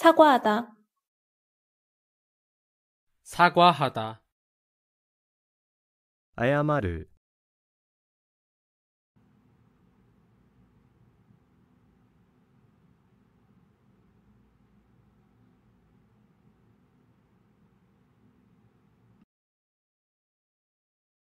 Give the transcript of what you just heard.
사과하다사과하다謝る